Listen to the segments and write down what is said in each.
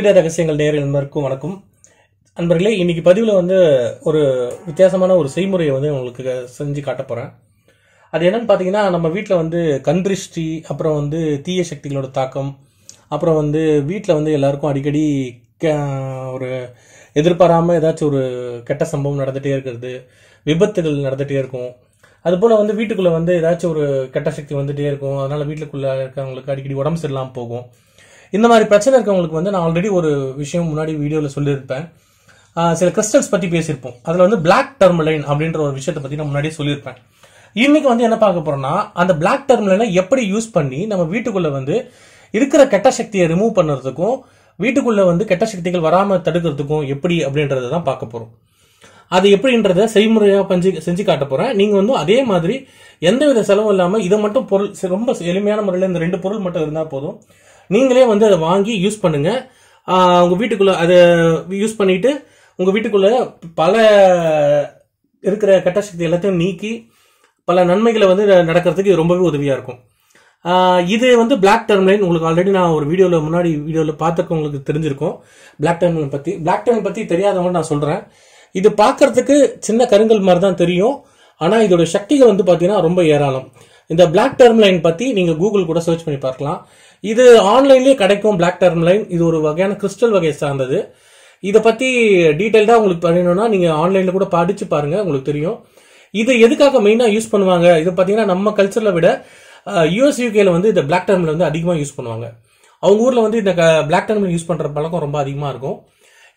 ஜோதிட ரகசியங்கள் நேரில் நண்பருக்கும் வணக்கம் அன்பர்களே இன்னைக்கு பதிவில் வந்து ஒரு வித்தியாசமான ஒரு செய்முறையை வந்து உங்களுக்கு செஞ்சு காட்ட போகிறேன் அது என்னன்னு பார்த்தீங்கன்னா நம்ம வீட்டில் வந்து கந்திருஷ்டி அப்புறம் வந்து தீய சக்திகளோட தாக்கம் அப்புறம் வந்து வீட்டில் வந்து எல்லாருக்கும் அடிக்கடி ஒரு எதிர்பாராமல் ஏதாச்சும் ஒரு கெட்ட சம்பவம் நடந்துகிட்டே இருக்கிறது விபத்துகள் நடந்துகிட்டே இருக்கும் அதுபோல் வந்து வீட்டுக்குள்ளே வந்து ஏதாச்சும் ஒரு கெட்ட சக்தி வந்துகிட்டே இருக்கும் அதனால் வீட்டுக்குள்ளே இருக்கவங்களுக்கு அடிக்கடி உடம்பு சரியில்லாமல் போகும் இந்த மாதிரி பிரச்சனை இருக்கவங்களுக்கு வந்து நான் ஆல்ரெடி ஒரு விஷயம் முன்னாடி வீடியோவில் சொல்லியிருப்பேன் சில கிறிஸ்டல்ஸ் பற்றி பேசியிருப்போம் அதில் வந்து பிளாக் டர்மலைன் அப்படின்ற ஒரு விஷயத்தை பற்றி நான் முன்னாடியே சொல்லியிருப்பேன் இன்னைக்கு வந்து என்ன பார்க்க போறோம்னா அந்த பிளாக் டர்மலைனை எப்படி யூஸ் பண்ணி நம்ம வீட்டுக்குள்ள வந்து இருக்கிற கெட்ட சக்தியை ரிமூவ் பண்ணுறதுக்கும் வீட்டுக்குள்ள வந்து கெட்ட சக்திகள் வராமல் தடுக்கிறதுக்கும் எப்படி அப்படின்றத தான் பார்க்க போகிறோம் அது எப்படின்றத செய்முறையாக பஞ்சு செஞ்சு காட்ட போகிறேன் நீங்கள் வந்து அதே மாதிரி எந்தவித செலவும் இல்லாமல் இதை மட்டும் பொருள் ரொம்ப எளிமையான முறையில் இந்த ரெண்டு பொருள் மட்டும் இருந்தால் போதும் நீங்களே வந்து அதை வாங்கி யூஸ் பண்ணுங்க உங்கள் வீட்டுக்குள்ளே அதை யூஸ் பண்ணிட்டு உங்கள் வீட்டுக்குள்ளே பல இருக்கிற கட்டசக்தி சக்தி எல்லாத்தையும் நீக்கி பல நன்மைகளை வந்து நடக்கிறதுக்கு ரொம்பவே உதவியாக இருக்கும் இது வந்து பிளாக் டர்ம்லைன் உங்களுக்கு ஆல்ரெடி நான் ஒரு வீடியோவில் முன்னாடி வீடியோவில் உங்களுக்கு தெரிஞ்சிருக்கும் பிளாக் டர்ம்லைன் பற்றி பிளாக் டர்ம் பற்றி தெரியாதவங்க நான் சொல்கிறேன் இது பார்க்கறதுக்கு சின்ன கருங்கல் மாதிரி தான் தெரியும் ஆனால் இதோட சக்திகள் வந்து பார்த்தீங்கன்னா ரொம்ப ஏராளம் இந்த பிளாக் டெர்மலைன் பற்றி நீங்கள் கூகுள் கூட சர்ச் பண்ணி பார்க்கலாம் இது ஆன்லைன்லேயே கிடைக்கும் பிளாக் டர்ம் லைன் இது ஒரு வகையான கிறிஸ்டல் வகையை சார்ந்தது இதை பற்றி டீட்டெயில்டாக உங்களுக்கு பண்ணணும்னா நீங்கள் ஆன்லைனில் கூட படித்து பாருங்கள் உங்களுக்கு தெரியும் இது எதுக்காக மெயினாக யூஸ் பண்ணுவாங்க இது பார்த்தீங்கன்னா நம்ம கல்ச்சரில் விட யூஎஸ் யூகேல வந்து இந்த பிளாக் டெர்மில் வந்து அதிகமாக யூஸ் பண்ணுவாங்க அவங்க ஊரில் வந்து இந்த பிளாக் டெர்மில் யூஸ் பண்ணுற பழக்கம் ரொம்ப அதிகமாக இருக்கும்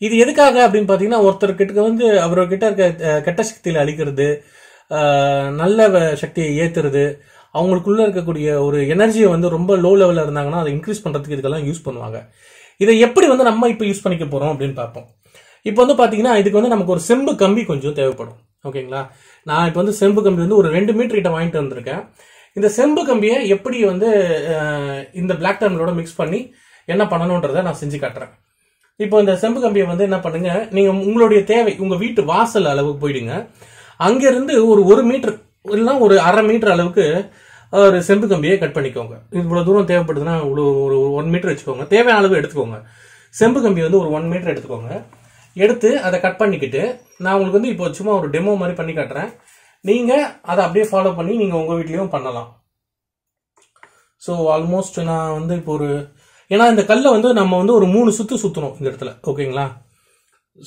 இது எதுக்காக அப்படின்னு பார்த்தீங்கன்னா ஒருத்தர்கிட்ட வந்து அவர்கிட்ட இருக்க கெட்ட சக்தியில் அழிக்கிறது நல்ல சக்தியை ஏற்றுறது அவங்களுக்குள்ள இருக்கக்கூடிய ஒரு எனர்ஜியை வந்து ரொம்ப லோ லெவலில் இருந்தாங்கன்னா அதை இன்க்ரீஸ் பண்ணுறதுக்கு இதுக்கெல்லாம் யூஸ் பண்ணுவாங்க இதை எப்படி வந்து நம்ம இப்போ யூஸ் பண்ணிக்க போகிறோம் அப்படின்னு பார்ப்போம் இப்போ வந்து பார்த்தீங்கன்னா இதுக்கு வந்து நமக்கு ஒரு செம்பு கம்பி கொஞ்சம் தேவைப்படும் ஓகேங்களா நான் இப்போ வந்து செம்பு கம்பி வந்து ஒரு ரெண்டு மீட்டர் கிட்ட வாங்கிட்டு வந்திருக்கேன் இந்த செம்பு கம்பியை எப்படி வந்து இந்த பிளாக் டர்மலோட மிக்ஸ் பண்ணி என்ன பண்ணணுன்றதை நான் செஞ்சு காட்டுறேன் இப்போ இந்த செம்பு கம்பியை வந்து என்ன பண்ணுங்க நீங்கள் உங்களுடைய தேவை உங்கள் வீட்டு வாசல் அளவுக்கு போயிடுங்க அங்கேருந்து ஒரு ஒரு மீட்டர் இல்லைன்னா ஒரு அரை மீட்டர் அளவுக்கு ஒரு செம்பு கம்பியை கட் பண்ணிக்கோங்க இவ்வளோ தூரம் தேவைப்படுதுன்னா இவ்வளோ ஒரு ஒன் மீட்டர் வச்சுக்கோங்க தேவையான அளவு எடுத்துக்கோங்க செம்பு கம்பி வந்து ஒரு ஒன் மீட்டர் எடுத்துக்கோங்க எடுத்து அதை கட் பண்ணிக்கிட்டு நான் உங்களுக்கு வந்து இப்போ சும்மா ஒரு டெமோ மாதிரி பண்ணி காட்டுறேன் நீங்கள் அதை அப்படியே ஃபாலோ பண்ணி நீங்கள் உங்கள் வீட்லேயும் பண்ணலாம் ஸோ ஆல்மோஸ்ட் நான் வந்து இப்போ ஒரு ஏன்னா இந்த கல்லை வந்து நம்ம வந்து ஒரு மூணு சுற்று சுற்றணும் இந்த இடத்துல ஓகேங்களா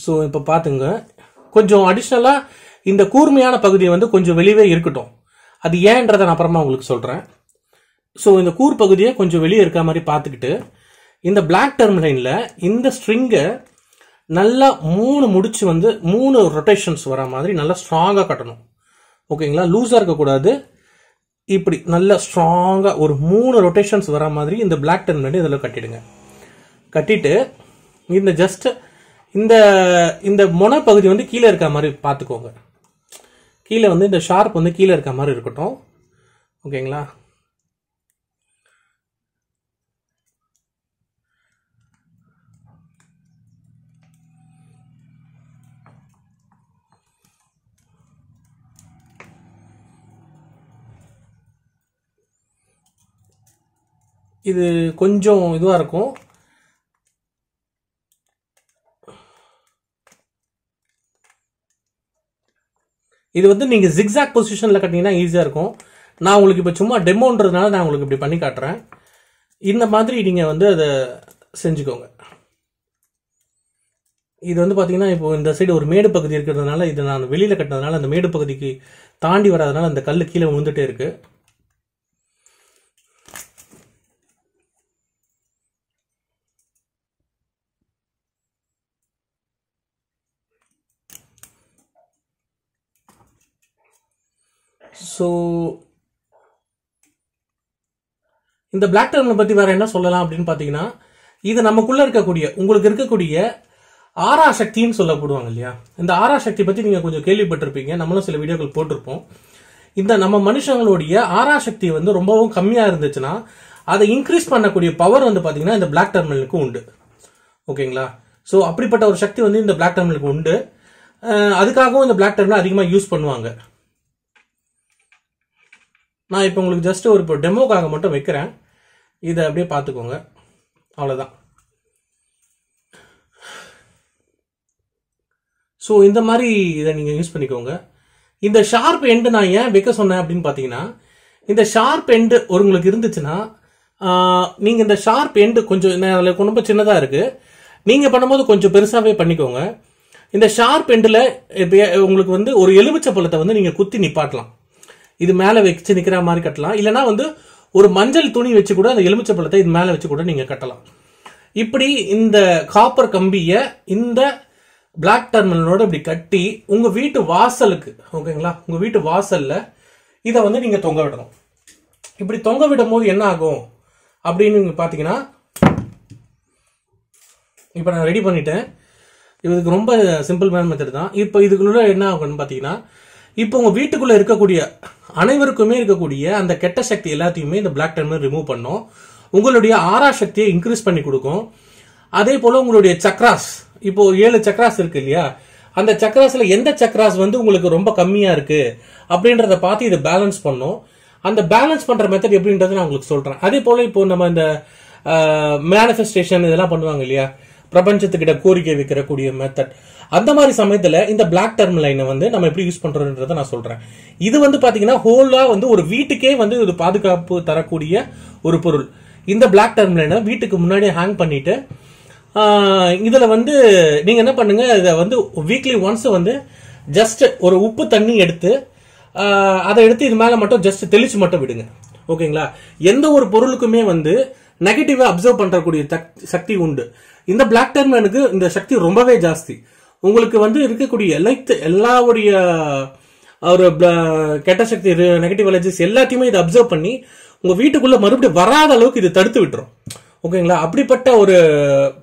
ஸோ இப்போ பார்த்துங்க கொஞ்சம் அடிஷ்னலாக இந்த கூர்மையான பகுதி வந்து கொஞ்சம் வெளியே இருக்கட்டும் அது ஏன்றதை நான் அப்புறமா உங்களுக்கு சொல்கிறேன் ஸோ இந்த கூர் பகுதியை கொஞ்சம் வெளியே இருக்க மாதிரி பார்த்துக்கிட்டு இந்த பிளாக் டர்மலைனில் இந்த ஸ்ட்ரிங்கை நல்லா மூணு முடிச்சு வந்து மூணு ரொட்டேஷன்ஸ் வர மாதிரி நல்லா ஸ்ட்ராங்காக கட்டணும் ஓகேங்களா லூஸாக இருக்கக்கூடாது இப்படி நல்லா ஸ்ட்ராங்காக ஒரு மூணு ரொட்டேஷன்ஸ் வர மாதிரி இந்த பிளாக் டர்மினேட் இதில் கட்டிடுங்க கட்டிட்டு இந்த ஜஸ்ட் இந்த இந்த முனை பகுதி வந்து கீழே இருக்க மாதிரி பார்த்துக்கோங்க கீழே வந்து இந்த ஷார்ப் வந்து கீழே இருக்க மாதிரி இருக்கட்டும் ஓகேங்களா இது கொஞ்சம் இதுவாக இருக்கும் இது வந்து நீங்கள் ஜிக்ஸாக் பொசிஷனில் கட்டிங்கன்னா ஈஸியாக இருக்கும் நான் உங்களுக்கு இப்போ சும்மா டெமோன்றதுனால நான் உங்களுக்கு இப்படி பண்ணி காட்டுறேன் இந்த மாதிரி நீங்கள் வந்து அதை செஞ்சுக்கோங்க இது வந்து பார்த்தீங்கன்னா இப்போ இந்த சைடு ஒரு மேடு பகுதி இருக்கிறதுனால இது நான் வெளியில் கட்டினதுனால அந்த மேடு பகுதிக்கு தாண்டி வராதனால அந்த கல் கீழே விழுந்துட்டே இருக்குது ஸோ இந்த பிளாக் டர்மில் பற்றி வேறு என்ன சொல்லலாம் அப்படின்னு பார்த்தீங்கன்னா இது நமக்குள்ளே இருக்கக்கூடிய உங்களுக்கு இருக்கக்கூடிய ஆரா சக்தின்னு சொல்லப்படுவாங்க இல்லையா இந்த ஆரா சக்தி பற்றி நீங்கள் கொஞ்சம் கேள்விப்பட்டிருப்பீங்க நம்மளும் சில வீடியோக்கள் போட்டிருப்போம் இந்த நம்ம மனுஷங்களுடைய ஆரா சக்தி வந்து ரொம்பவும் கம்மியாக இருந்துச்சுன்னா அதை இன்க்ரீஸ் பண்ணக்கூடிய பவர் வந்து பார்த்தீங்கன்னா இந்த பிளாக் டெர்மினலுக்கு உண்டு ஓகேங்களா ஸோ அப்படிப்பட்ட ஒரு சக்தி வந்து இந்த பிளாக் டெர்மினலுக்கு உண்டு அதுக்காகவும் இந்த பிளாக் டெர்மினல் அதிகமாக யூஸ் பண்ணுவாங்க நான் இப்போ உங்களுக்கு ஜஸ்ட் ஒரு இப்போ டெமோக்காக மட்டும் வைக்கிறேன் இதை அப்படியே பார்த்துக்கோங்க அவ்வளோதான் ஸோ இந்த மாதிரி இதை நீங்கள் யூஸ் பண்ணிக்கோங்க இந்த ஷார்ப் எண்டு நான் ஏன் வைக்க சொன்னேன் அப்படின்னு பார்த்தீங்கன்னா இந்த ஷார்ப் எண்டு ஒரு உங்களுக்கு இருந்துச்சுன்னா நீங்கள் இந்த ஷார்ப் எண்டு கொஞ்சம் அதில் ரொம்ப சின்னதாக இருக்குது நீங்கள் பண்ணும்போது கொஞ்சம் பெருசாகவே பண்ணிக்கோங்க இந்த ஷார்ப் எண்டில் உங்களுக்கு வந்து ஒரு எலுமிச்சை பழத்தை வந்து நீங்கள் குத்தி நிப்பாட்டலாம் இது மேலே வச்சு நிற்கிற மாதிரி கட்டலாம் இல்லைனா வந்து ஒரு மஞ்சள் துணி வச்சு கூட அந்த எலுமிச்சை பழத்தை இது மேலே வச்சு கூட நீங்கள் கட்டலாம் இப்படி இந்த காப்பர் கம்பியை இந்த பிளாக் டெர்மினலோட இப்படி கட்டி உங்கள் வீட்டு வாசலுக்கு ஓகேங்களா உங்கள் வீட்டு வாசலில் இதை வந்து நீங்கள் தொங்க விடணும் இப்படி தொங்க விடும் போது என்ன ஆகும் அப்படின்னு நீங்கள் பார்த்தீங்கன்னா இப்போ நான் ரெடி பண்ணிட்டேன் இதுக்கு ரொம்ப சிம்பிள் மேன் மெத்தட் தான் இப்போ இதுக்குள்ள என்ன ஆகும்னு பார்த்தீங்கன்னா இப்போ உங்கள் வீட்டுக்குள்ளே இருக்கக்கூடிய அனைவருக்குமே இருக்கக்கூடிய அந்த கெட்ட சக்தி எல்லாத்தையுமே இந்த பிளாக் டெம்பர் ரிமூவ் பண்ணும் உங்களுடைய ஆரா சக்தியை இன்க்ரீஸ் பண்ணி கொடுக்கும் அதே போல் உங்களுடைய சக்ராஸ் இப்போ ஏழு சக்ராஸ் இருக்கு இல்லையா அந்த சக்ராஸ்ல எந்த சக்ராஸ் வந்து உங்களுக்கு ரொம்ப கம்மியாக இருக்கு அப்படின்றத பார்த்து இதை பேலன்ஸ் பண்ணும் அந்த பேலன்ஸ் பண்ணுற மெத்தட் எப்படின்றத நான் உங்களுக்கு சொல்கிறேன் அதே போல் இப்போ நம்ம இந்த மேனிஃபெஸ்டேஷன் இதெல்லாம் பண்ணுவாங்க இல்லையா பிரபஞ்சத்துக்கிட்ட கோரிக்கை கூடிய மெத்தட் அந்த மாதிரி சமயத்தில் இந்த பிளாக் டர்ம் லைனை வந்து நம்ம எப்படி யூஸ் பண்ணுறோன்றதை நான் சொல்கிறேன் இது வந்து பாத்தீங்கன்னா ஹோலாக வந்து ஒரு வீட்டுக்கே வந்து ஒரு பாதுகாப்பு தரக்கூடிய ஒரு பொருள் இந்த பிளாக் டர்ம் லைனை வீட்டுக்கு முன்னாடி ஹேங் பண்ணிவிட்டு இதில் வந்து நீங்கள் என்ன பண்ணுங்கள் இதை வந்து வீக்லி ஒன்ஸ் வந்து ஜஸ்ட் ஒரு உப்பு தண்ணி எடுத்து அதை எடுத்து இது மேலே மட்டும் ஜஸ்ட் தெளிச்சு மட்டும் விடுங்க ஓகேங்களா எந்த ஒரு பொருளுக்குமே வந்து நெகட்டிவா அப்சர்வ் பண்ணுறக்கூடிய சக்தி உண்டு இந்த பிளாக் டர்மனுக்கு இந்த சக்தி ரொம்பவே ஜாஸ்தி உங்களுக்கு வந்து இருக்கக்கூடிய எல்லாத்து எல்லாவுடைய ஒரு கெட்ட சக்தி நெகட்டிவ் அலர்ஜிஸ் எல்லாத்தையுமே இதை அப்சர்வ் பண்ணி உங்கள் வீட்டுக்குள்ளே மறுபடியும் வராத அளவுக்கு இது தடுத்து விட்டுரும் ஓகேங்களா அப்படிப்பட்ட ஒரு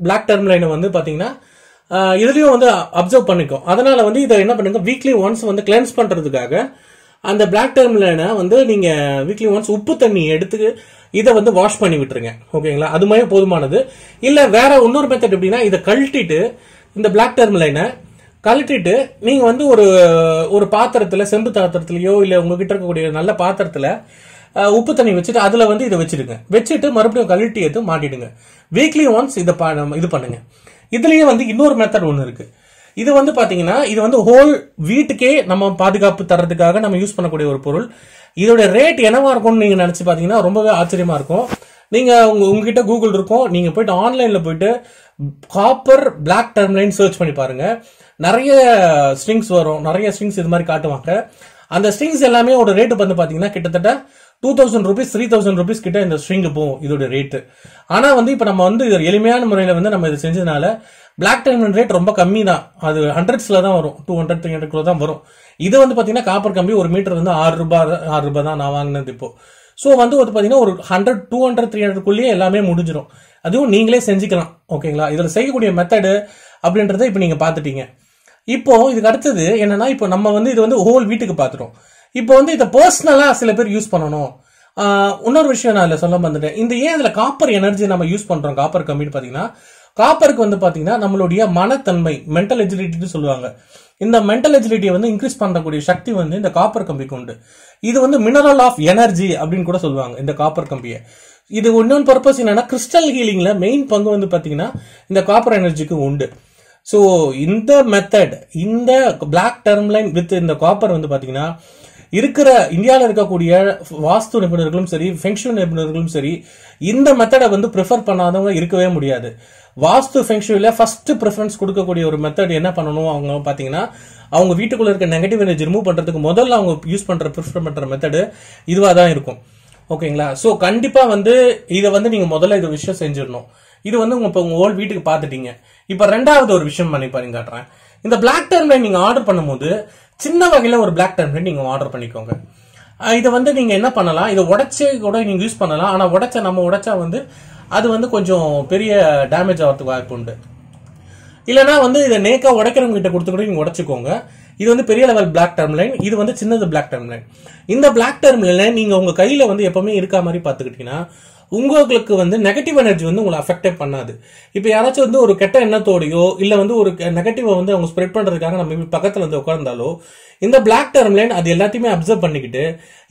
பிளாக் டர்ம் லைனை வந்து பார்த்தீங்கன்னா இதுலேயும் வந்து அப்சர்வ் பண்ணிக்கும் அதனால் வந்து இதை என்ன பண்ணுங்க வீக்லி ஒன்ஸ் வந்து கிளென்ஸ் பண்ணுறதுக்காக அந்த பிளாக் டர்ம் லைனை வந்து நீங்கள் வீக்லி ஒன்ஸ் உப்பு தண்ணி எடுத்து இதை வந்து வாஷ் பண்ணி விட்டுருங்க ஓகேங்களா அது மாதிரி போதுமானது இல்லை வேற இன்னொரு மெத்தட் எப்படின்னா இதை கழட்டிட்டு இந்த பிளாக் டெர்மலைனை லைனை கழட்டிட்டு நீங்கள் வந்து ஒரு ஒரு பாத்திரத்தில் செம்பு பாத்திரத்துலையோ இல்லை உங்ககிட்ட இருக்கக்கூடிய நல்ல பாத்திரத்தில் உப்பு தண்ணி வச்சுட்டு அதில் வந்து இதை வச்சுடுங்க வச்சுட்டு மறுபடியும் கழட்டி எடுத்து மாட்டிடுங்க வீக்லி ஒன்ஸ் இதை பா இது பண்ணுங்க இதுலேயே வந்து இன்னொரு மெத்தட் ஒன்று இருக்குது இது வந்து பார்த்தீங்கன்னா இது வந்து ஹோல் வீட்டுக்கே நம்ம பாதுகாப்பு தர்றதுக்காக நம்ம யூஸ் பண்ணக்கூடிய ஒரு பொருள் இதோட ரேட் என்னவா இருக்கும்னு நீங்கள் நினச்சி பார்த்தீங்கன்னா ரொம்பவே ஆச்சரியமாக இருக்கும் நீங்கள் உங்க உங்ககிட்ட கூகுள் இருக்கும் நீங்கள் போயிட்டு ஆன்லைனில் போயிட்டு காப்பர் பிளாக் டர்ம்லைன் சர்ச் பண்ணி பாருங்க நிறைய ஸ்ட்ரிங்ஸ் வரும் நிறைய ஸ்ட்ரிங்ஸ் இது மாதிரி காட்டுவாங்க அந்த ஸ்ட்ரிங்ஸ் எல்லாமே ஒரு ரேட்டு வந்து பார்த்தீங்கன்னா கிட்டத்தட்ட two thousand rupees three thousand rupees கிட்ட இந்த ஸ்ட்ரிங் போகும் இதோட ரேட்டு ஆனால் வந்து இப்போ நம்ம வந்து இது எளிமையான முறையில் வந்து நம்ம இது செஞ்சதுனால பிளாக் டைமண்ட் ரேட் ரொம்ப கம்மி தான் அது ஹண்ட்ரட்ஸில் தான் வரும் டூ ஹண்ட்ரட் த்ரீ ஹண்ட்ரட் தான் வரும் இது வந்து பார்த்தீங்கன்னா காப்பர் கம்பி ஒரு மீட்டர் வந்து ஆறு ரூபாய் ஆறு ரூபாய் தான் நான் வாங்கினது இப்போ ஸோ வந்து வந்து பார்த்தீங்கன்னா ஒரு ஹண்ட்ரட் டூ ஹண்ட்ரட் த்ரீ ஹண்ட்ரட்குள்ளேயே எல்லாமே முடிஞ்சிடும் அதுவும் நீங்களே செஞ்சுக்கலாம் ஓகேங்களா இதில் செய்யக்கூடிய மெத்தடு அப்படின்றத இப்போ நீங்கள் பார்த்துட்டீங்க இப்போ இதுக்கு அடுத்தது என்னன்னா இப்போ நம்ம வந்து இது வந்து ஹோல் வீட்டுக்கு பார்த்துட்டோம் இப்போ வந்து இதை பர்சனலாக சில பேர் யூஸ் பண்ணணும் இன்னொரு விஷயம் நான் இதில் சொல்ல வந்துட்டேன் இந்த ஏன் இதில் காப்பர் எனர்ஜி நம்ம யூஸ் பண்ணுறோம் காப்பர் கம்மின்னு பார்த்தீங்கன்னா காப்பருக்கு வந்து பார்த்தீங்கன்னா நம்மளுடைய மனத்தன்மை மென்டல் எஜிலிட்டின்னு சொல்லுவாங்க இந்த மென்டல் எஜிலிட்டியை வந்து இன்க்ரீஸ் பண்ணக்கூடிய சக்தி வந்து இந்த காப்பர் கம்பிக்கு உண்டு இது வந்து மினரல் ஆஃப் எனர்ஜி அப்படின்னு கூட சொல்லுவாங்க இந்த காப்பர் கம்பியை இது இன்னொன்று பர்பஸ் என்னன்னா கிறிஸ்டல் ஹீலிங்ல மெயின் பங்கு வந்து பார்த்தீங்கன்னா இந்த காப்பர் எனர்ஜிக்கு உண்டு ஸோ இந்த மெத்தட் இந்த பிளாக் லைன் வித் இந்த காப்பர் வந்து பார்த்தீங்கன்னா இருக்கிற இந்தியாவில் இருக்கக்கூடிய வாஸ்து நிபுணர்களும் சரி ஃபெங்ஷன் நிபுணர்களும் சரி இந்த மெத்தடை வந்து ப்ரிஃபர் பண்ணாதவங்க இருக்கவே முடியாது வாஸ்து ஃபெங்ஷூவில் ஃபர்ஸ்ட் ப்ரிஃபரன்ஸ் கொடுக்கக்கூடிய ஒரு மெத்தட் என்ன பண்ணணும் அவங்க பார்த்தீங்கன்னா அவங்க வீட்டுக்குள்ளே இருக்க நெகட்டிவ் எனர்ஜி ரிமூவ் பண்ணுறதுக்கு முதல்ல அவங்க யூஸ் பண்ணுற ப்ரிஃபர் பண்ணுற மெத்தடு இதுவாக தான் இருக்கும் ஓகேங்களா ஸோ கண்டிப்பாக வந்து இதை வந்து நீங்கள் முதல்ல இது விஷயம் செஞ்சிடணும் இது வந்து உங்க இப்போ உங்க ஓல் வீட்டுக்கு பாத்துட்டீங்க இப்போ ரெண்டாவது ஒரு விஷயம் பண்ணி பாருங்க காட்டுறேன் இந்த பிளாக் டர்ம் நீங்க நீங்கள் ஆர்டர் பண்ணும்போது சின்ன வகையில் ஒரு பிளாக் டர்ம் நீங்க நீங்கள் ஆர்டர் பண்ணிக்கோங்க இதை வந்து நீங்கள் என்ன பண்ணலாம் இதை உடச்சே கூட நீங்கள் யூஸ் பண்ணலாம் ஆனால் உடச்ச நம்ம உடச்சா வந்து அது வந்து கொஞ்சம் பெரிய டேமேஜ் ஆகிறதுக்கு வாய்ப்பு உண்டு இல்லைனா வந்து இதை நேக்காக உடைக்கிறவங்க கிட்ட கொடுத்து கூட நீங்கள் உடச்சிக்கோங்க இது வந்து பெரிய லெவல் பிளாக் டர்ம் லைன் இது வந்து சின்னது பிளாக் டர்ம் லைன் இந்த பிளாக் டர்ம் லைன் நீங்கள் உங்கள் கையில் வந்து எப்பவுமே இருக்கா மாதிரி பார்த்துக்கிட்டிங்கன்னா உங்களுக்கு வந்து நெகட்டிவ் எனர்ஜி வந்து உங்களை அஃபெக்டே பண்ணாது இப்போ யாராச்சும் வந்து ஒரு கெட்ட எண்ணத்தோடையோ இல்லை வந்து ஒரு நெகட்டிவை வந்து அவங்க ஸ்ப்ரெட் பண்ணுறதுக்காக நம்ம பக்கத்தில் வந்து உட்கார்ந்தாலோ இந்த பிளாக் டர்ம் லைன் அது எல்லாத்தையுமே அப்சர்வ் பண்ணிக்கிட்டு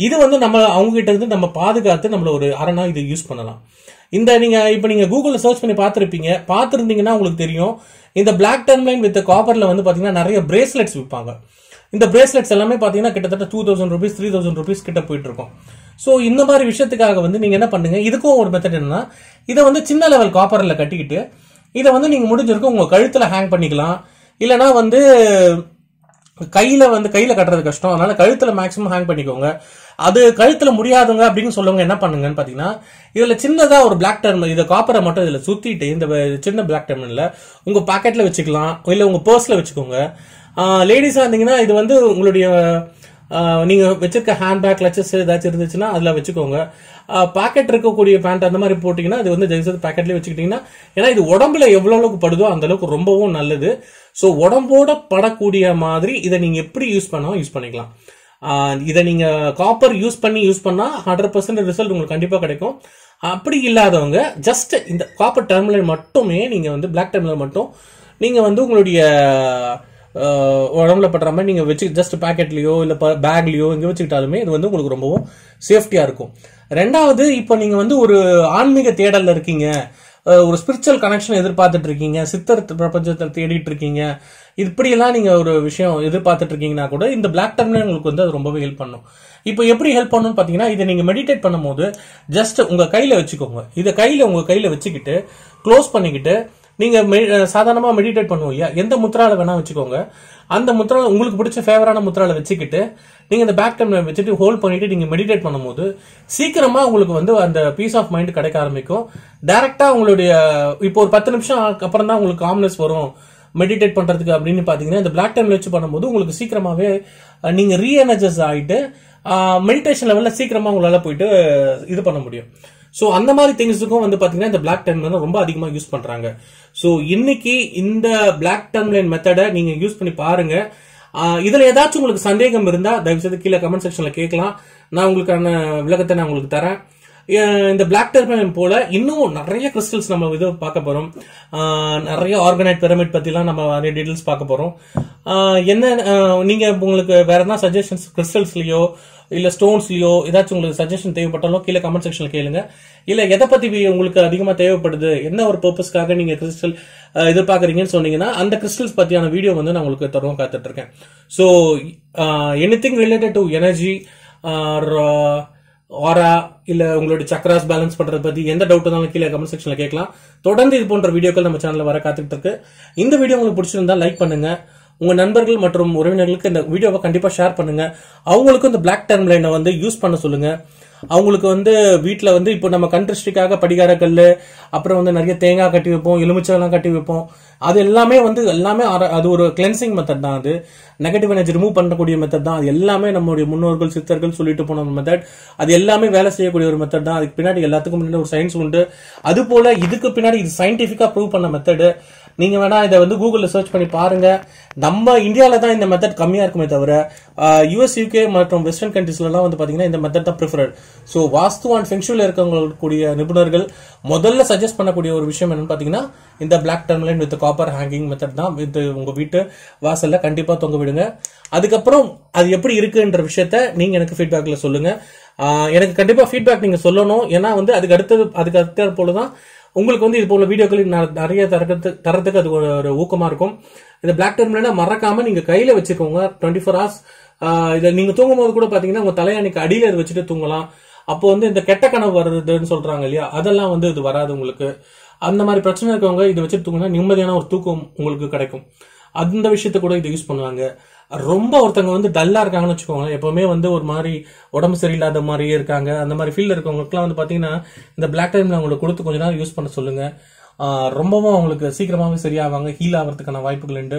இது வந்து நம்ம அவங்க கிட்ட இருந்து நம்ம பாதுகாத்து நம்மள ஒரு அரணா இது யூஸ் பண்ணலாம் இந்த நீங்கள் இப்போ நீங்கள் கூகுளில் சர்ச் பண்ணி பார்த்துருப்பீங்க பார்த்துருந்தீங்கன்னா உங்களுக்கு தெரியும் இந்த பிளாக் டர்ம்லைன் வித் காப்பரில் வந்து பார்த்தீங்கன்னா நிறைய பிரேஸ்லெட்ஸ் விற்பாங்க இந்த பிரேஸ்லெட்ஸ் எல்லாமே பார்த்தீங்கன்னா கிட்டத்தட்ட two thousand rupees three thousand rupees கிட்ட போயிட்டு இருக்கும் ஸோ இந்த மாதிரி விஷயத்துக்காக வந்து நீங்கள் என்ன பண்ணுங்க இதுக்கும் ஒரு மெத்தட் என்னன்னா இதை வந்து சின்ன லெவல் காப்பரில் கட்டிக்கிட்டு இதை வந்து நீங்கள் முடிஞ்சிருக்கும் உங்கள் கழுத்தில் ஹேங் பண்ணிக்கலாம் இல்லைனா வந்து கையில் வந்து கையில் கட்டுறது கஷ்டம் அதனால கழுத்தில் மேக்ஸிமம் ஹேங் பண்ணிக்கோங்க அது கழுத்தில் முடியாதவங்க அப்படின்னு சொல்லுவாங்க என்ன பண்ணுங்கன்னு பார்த்தீங்கன்னா இதில் சின்னதாக ஒரு பிளாக் டெர்மல் இதை காப்பரை மட்டும் இதில் சுற்றிட்டு இந்த சின்ன பிளாக் டெர்மல்ல உங்கள் பாக்கெட்டில் வச்சுக்கலாம் இல்லை உங்கள் பர்ஸ்ல வச்சுக்கோங்க லேடிஸா இருந்தீங்கன்னா இது வந்து உங்களுடைய நீங்கள் வச்சிருக்க ஹேண்ட் பேக் ஏதாச்சும் இருந்துச்சுன்னா அதில் வச்சுக்கோங்க பாக்கெட் இருக்கக்கூடிய பேண்ட் அந்த மாதிரி போட்டீங்கன்னா அது வந்து ஜெயிசது பேக்கெட்லேயே வச்சுக்கிட்டிங்கன்னா ஏன்னா இது உடம்புல எவ்வளவு அளவுக்கு படுதோ அந்த அளவுக்கு ரொம்பவும் நல்லது ஸோ உடம்போட படக்கூடிய மாதிரி இதை நீங்கள் எப்படி யூஸ் பண்ணாலும் யூஸ் பண்ணிக்கலாம் இதை நீங்கள் காப்பர் யூஸ் பண்ணி யூஸ் பண்ணால் ஹண்ட்ரட் பர்சன்ட் ரிசல்ட் உங்களுக்கு கண்டிப்பாக கிடைக்கும் அப்படி இல்லாதவங்க ஜஸ்ட் இந்த காப்பர் டெர்மினல் மட்டுமே நீங்கள் வந்து பிளாக் டெர்மினல் மட்டும் நீங்கள் வந்து உங்களுடைய உடம்புல படுற மாதிரி நீங்கள் வச்சு ஜஸ்ட் பேக்கெட்லேயோ இல்லை பேக்லேயோ இங்கே வச்சுக்கிட்டாலுமே இது வந்து உங்களுக்கு ரொம்பவும் சேஃப்டியாக இருக்கும் ரெண்டாவது இப்போ நீங்கள் வந்து ஒரு ஆன்மீக தேடலில் இருக்கீங்க ஒரு ஸ்பிரிச்சுவல் கனெக்ஷன் எதிர்பார்த்துட்டு இருக்கீங்க சித்தர் பிரபஞ்சத்தை தேடிட்டு இருக்கீங்க இப்படியெல்லாம் நீங்கள் ஒரு விஷயம் எதிர்பார்த்துட்டு இருக்கீங்கன்னா கூட இந்த பிளாக் டர்மினல் உங்களுக்கு வந்து அது ரொம்பவே ஹெல்ப் பண்ணும் இப்போ எப்படி ஹெல்ப் பண்ணணும்னு பார்த்தீங்கன்னா இதை நீங்கள் மெடிடேட் பண்ணும்போது ஜஸ்ட் உங்கள் கையில் வச்சுக்கோங்க இதை கையில் உங்கள் கையில் வச்சுக்கிட்டு க்ளோஸ் பண்ணிக்கிட்டு நீங்கள் சாதாரணமாக மெடிடேட் பண்ணுவோம் இல்லையா எந்த முத்திராவில் வேணால் வச்சுக்கோங்க அந்த முத்திரா உங்களுக்கு பிடிச்ச ஃபேவரான முத்திராவில் வச்சுக்கிட்டு நீங்கள் இந்த பேக் டைமில் வச்சுட்டு ஹோல்ட் பண்ணிட்டு நீங்கள் மெடிடேட் பண்ணும்போது சீக்கிரமாக உங்களுக்கு வந்து அந்த பீஸ் ஆஃப் மைண்ட் கிடைக்க ஆரம்பிக்கும் டைரெக்டாக உங்களுடைய இப்போ ஒரு பத்து நிமிஷம் அப்புறம் தான் உங்களுக்கு காம்னஸ் வரும் மெடிடேட் பண்ணுறதுக்கு அப்படின்னு பார்த்தீங்கன்னா இந்த பிளாக் டைமில் வச்சு பண்ணும்போது உங்களுக்கு சீக்கிரமாகவே நீங்கள் ரீஎனர்ஜஸ் ஆகிட்டு மெடிடேஷன் லெவலில் சீக்கிரமாக உங்களால் போயிட்டு இது பண்ண முடியும் ஸோ அந்த மாதிரி திங்ஸுக்கும் வந்து பார்த்தீங்கன்னா இந்த பிளாக் டைம் ரொம்ப அதிகமாக யூஸ் பண்ணுறாங்க ஸோ இன்னைக்கு இந்த பிளாக் டைம் மெத்தடை நீங்கள் யூஸ் பண்ணி பாருங்க இதில் ஏதாச்சும் உங்களுக்கு சந்தேகம் இருந்தால் தயவுசெய்து கீழே கமெண்ட் செக்ஷனில் கேட்கலாம் நான் உங்களுக்கான விளக்கத்தை நான் உங்களுக்கு தரேன் இந்த பிளாக் டர்பன் போல இன்னும் நிறைய கிறிஸ்டல்ஸ் நம்ம இது பார்க்க போறோம் நிறைய ஆர்கனைட் பெரமிட் பற்றிலாம் நம்ம நிறைய டீட்டெயில்ஸ் பார்க்க போறோம் என்ன நீங்க உங்களுக்கு வேற எதனா சஜஷன்ஸ் கிறிஸ்டல்ஸ்லயோ இல்ல ஸ்டோன்ஸ்லயோ ஏதாச்சும் உங்களுக்கு சஜஷன் தேவைப்பட்டாலும் கீழே கமெண்ட் செக்ஷன்ல கேளுங்க இல்ல எதை பத்தி உங்களுக்கு அதிகமா தேவைப்படுது என்ன ஒரு பர்பஸ்க்காக நீங்க கிறிஸ்டல் எதிர்பார்க்குறீங்கன்னு சொன்னீங்கன்னா அந்த கிறிஸ்டல்ஸ் பத்தியான வீடியோ வந்து நான் உங்களுக்கு தருவோம் காத்துட்டு இருக்கேன் so anything related to energy or aura இல்ல உங்களுடைய சக்கராஸ் பேலன்ஸ் பண்றது பத்தி எந்த டவுட் இருந்தாலும் கீழே கமெண்ட் செக்ஷன்ல கேட்கலாம் தொடர்ந்து இது போன்ற வீடியோக்கள் நம்ம சேனல்ல வர காத்துட்டு இருக்கு இந்த வீடியோ உங்களுக்கு பிடிச்சிருந்தா லைக் பண்ணுங்க உங்க நண்பர்கள் மற்றும் உறவினர்களுக்கு இந்த வீடியோவை கண்டிப்பா ஷேர் பண்ணுங்க அவங்களுக்கும் இந்த பிளாக் டர்ம் லைனை வந்து யூஸ் பண்ண சொல்லுங்க அவங்களுக்கு வந்து வீட்டில் வந்து இப்போ நம்ம கண்ட்ரிஸ்டிக்காக படிகார கல் அப்புறம் வந்து நிறைய தேங்காய் கட்டி வைப்போம் எல்லாம் கட்டி வைப்போம் அது எல்லாமே வந்து எல்லாமே அது ஒரு கிளென்சிங் மெத்தட் தான் அது நெகட்டிவ் எனர்ஜி ரிமூவ் பண்ணக்கூடிய மெத்தட் தான் அது எல்லாமே நம்மளுடைய முன்னோர்கள் சித்தர்கள் சொல்லிட்டு போன ஒரு மெத்தட் அது எல்லாமே வேலை செய்யக்கூடிய ஒரு மெத்தட் தான் அதுக்கு பின்னாடி எல்லாத்துக்கும் முன்னாடி ஒரு சயின்ஸ் உண்டு அது போல இதுக்கு பின்னாடி இது சயின்டிஃபிக்காக ப்ரூவ் பண்ண மெத்தடு நீங்க வேணா இதை வந்து கூகுளில் சர்ச் பண்ணி பாருங்க நம்ம இந்தியாவில தான் இந்த மெத்தட் கம்மியா இருக்குமே தவிர யூஎஸ் யூகே மற்றும் வெஸ்டர்ன் கண்ட்ரீஸ்லாம் வந்து பாத்தீங்கன்னா இந்த மெத்தட் தான் ப்ரிஃபர்ட் ஸோ வாஸ்து அண்ட் ஃபெங்ஷூவில் இருக்கவங்களுக்கூடிய நிபுணர்கள் முதல்ல சஜஸ்ட் பண்ணக்கூடிய ஒரு விஷயம் என்னன்னு பார்த்தீங்கன்னா இந்த black term line with copper hanging method தான் வித் உங்கள் வீட்டு வாசலில் கண்டிப்பாக தொங்க விடுங்க அதுக்கப்புறம் அது எப்படி இருக்குன்ற விஷயத்த நீங்கள் எனக்கு ஃபீட்பேக்கில் சொல்லுங்கள் எனக்கு கண்டிப்பாக ஃபீட்பேக் நீங்கள் சொல்லணும் ஏன்னா வந்து அதுக்கு அடுத்தது அதுக்கு அடுத்த போல தான் உங்களுக்கு வந்து இது போல வீடியோக்கள் நிறைய தரத்து தரத்துக்கு அது ஒரு ஊக்கமாக இருக்கும் இந்த பிளாக் டர்ம்லைனை மறக்காமல் நீங்கள் கையில் வச்சுக்கோங்க டுவெண்ட்டி ஃபோர் ஹவர்ஸ் இதை நீங்கள் தூங்கும் போது கூட பார்த்தீங்கன்னா உங்கள் தலையாணிக்கு அடியில் வச்சுட்டு தூங்கலாம் அப்போ வந்து இந்த கெட்ட கனவு வருதுன்னு சொல்றாங்க இல்லையா அதெல்லாம் வந்து இது வராது உங்களுக்கு அந்த மாதிரி பிரச்சனை இருக்கவங்க இதை வச்சு தூங்கினா நிம்மதியான ஒரு தூக்கம் உங்களுக்கு கிடைக்கும் அந்த விஷயத்த கூட இதை யூஸ் பண்ணுவாங்க ரொம்ப ஒருத்தவங்க வந்து டல்லாக இருக்காங்கன்னு வச்சுக்கோங்களேன் எப்போவுமே வந்து ஒரு மாதிரி உடம்பு சரியில்லாத மாதிரியே இருக்காங்க அந்த மாதிரி ஃபீல் இருக்கவங்களுக்குலாம் வந்து பாத்தீங்கன்னா இந்த பிளாக் டைமில் அவங்களுக்கு கொடுத்து கொஞ்ச நேரம் யூஸ் பண்ண சொல்லுங்கள் ரொம்பவும் அவங்களுக்கு சீக்கிரமாகவே சரியாவாங்க ஹீல் ஆகிறதுக்கான வாய்ப்புகள் உண்டு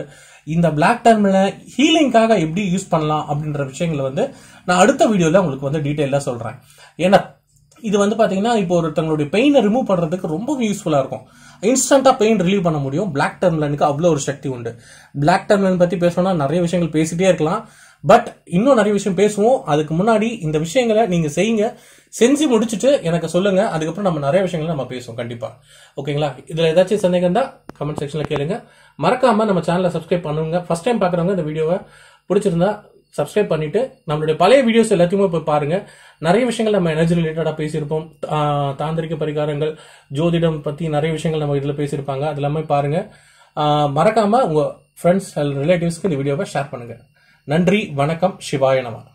இந்த பிளாக் டைமில் ஹீலிங்காக எப்படி யூஸ் பண்ணலாம் அப்படின்ற விஷயங்களை வந்து நான் அடுத்த வீடியோவில் உங்களுக்கு வந்து டீட்டெயிலாக சொல்கிறேன் ஏன்னா இது வந்து பார்த்தீங்கன்னா இப்போ ஒருத்தங்களுடைய பெயினை ரிமூவ் பண்ணுறதுக்கு ரொம்ப யூஸ்ஃபுல்லாக இருக்கும் இன்ஸ்டண்ட்டாக பெயின் ரிலீவ் பண்ண முடியும் பிளாக் டர்ம்லனுக்கு அவ்வளோ ஒரு சக்தி உண்டு பிளாக் டர்ம்லன் பற்றி பேசணும்னா நிறைய விஷயங்கள் பேசிகிட்டே இருக்கலாம் பட் இன்னும் நிறைய விஷயம் பேசுவோம் அதுக்கு முன்னாடி இந்த விஷயங்களை நீங்கள் செய்யுங்க செஞ்சு முடிச்சுட்டு எனக்கு சொல்லுங்கள் அதுக்கப்புறம் நம்ம நிறைய விஷயங்கள் நம்ம பேசுவோம் கண்டிப்பாக ஓகேங்களா இதில் ஏதாச்சும் சந்தேகம் தான் கமெண்ட் செக்ஷனில் கேளுங்க மறக்காமல் நம்ம சேனலை சப்ஸ்கிரைப் பண்ணுங்க ஃபஸ்ட் டைம் பார்க்குறவங்க இந்த வீடியோவை பிடிச்சிருந்தா சப்ஸ்கிரைப் பண்ணிட்டு நம்மளுடைய பழைய வீடியோஸ் எல்லாத்தையுமே போய் பாருங்க நிறைய விஷயங்கள் நம்ம எனர்ஜி ரிலேட்டடாக பேசியிருப்போம் தாந்திரிக பரிகாரங்கள் ஜோதிடம் பற்றி நிறைய விஷயங்கள் நம்ம இதில் பேசியிருப்பாங்க அது எல்லாமே பாருங்க மறக்காம உங்க ஃப்ரெண்ட்ஸ் ரிலேட்டிவ்ஸ்க்கு இந்த வீடியோவை ஷேர் பண்ணுங்க நன்றி வணக்கம் சிவாயணமா